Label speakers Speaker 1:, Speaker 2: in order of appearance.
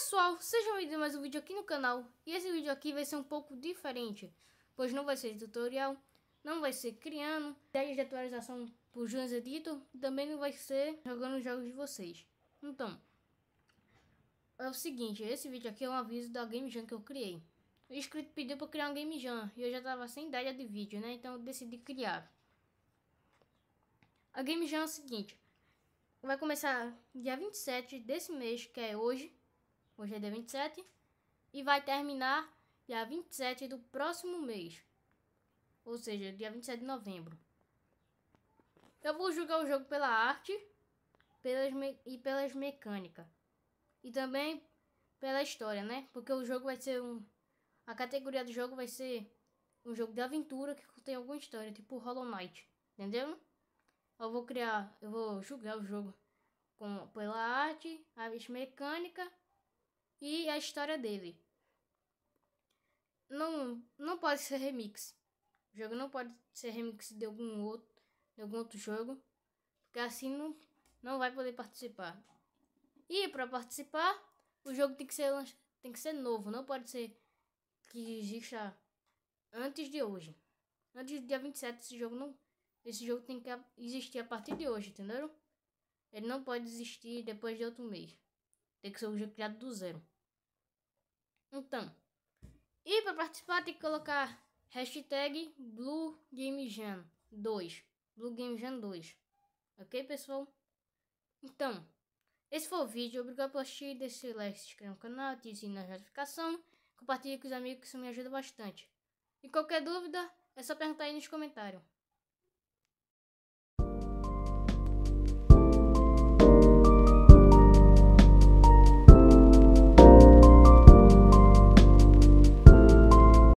Speaker 1: pessoal, sejam bem-vindos a mais um vídeo aqui no canal E esse vídeo aqui vai ser um pouco diferente Pois não vai ser tutorial, não vai ser criando Ideias de atualização por Jonas Editor Também não vai ser jogando os jogos de vocês Então, é o seguinte, esse vídeo aqui é um aviso da Game Jam que eu criei O inscrito pediu para criar um Game Jam E eu já tava sem ideia de vídeo, né? Então eu decidi criar A Game Jam é o seguinte Vai começar dia 27 desse mês, que é hoje hoje é dia 27, e vai terminar dia 27 do próximo mês, ou seja, dia 27 de novembro. Eu vou julgar o jogo pela arte pelas e pelas mecânicas, e também pela história, né? Porque o jogo vai ser um. A categoria do jogo vai ser um jogo de aventura que contém alguma história, tipo Hollow Knight, entendeu? Eu vou criar, eu vou julgar o jogo com, pela arte, a mecânicas e a história dele. Não, não pode ser remix. O jogo não pode ser remix de algum outro, de algum outro jogo, porque assim não, não vai poder participar. E para participar, o jogo tem que ser tem que ser novo, não pode ser que exista antes de hoje. Antes do dia 27 esse jogo não esse jogo tem que existir a partir de hoje, entenderam? Ele não pode existir depois de outro mês. Tem que ser um jogo criado do zero. Então, e para participar tem que colocar hashtag bluegamegen 2 bluegamegen 2 Ok, pessoal? Então, esse foi o vídeo. Obrigado por assistir. Deixe seu like, se inscreva no canal, ative nas notificações. Compartilhe com os amigos que isso me ajuda bastante. E qualquer dúvida, é só perguntar aí nos comentários.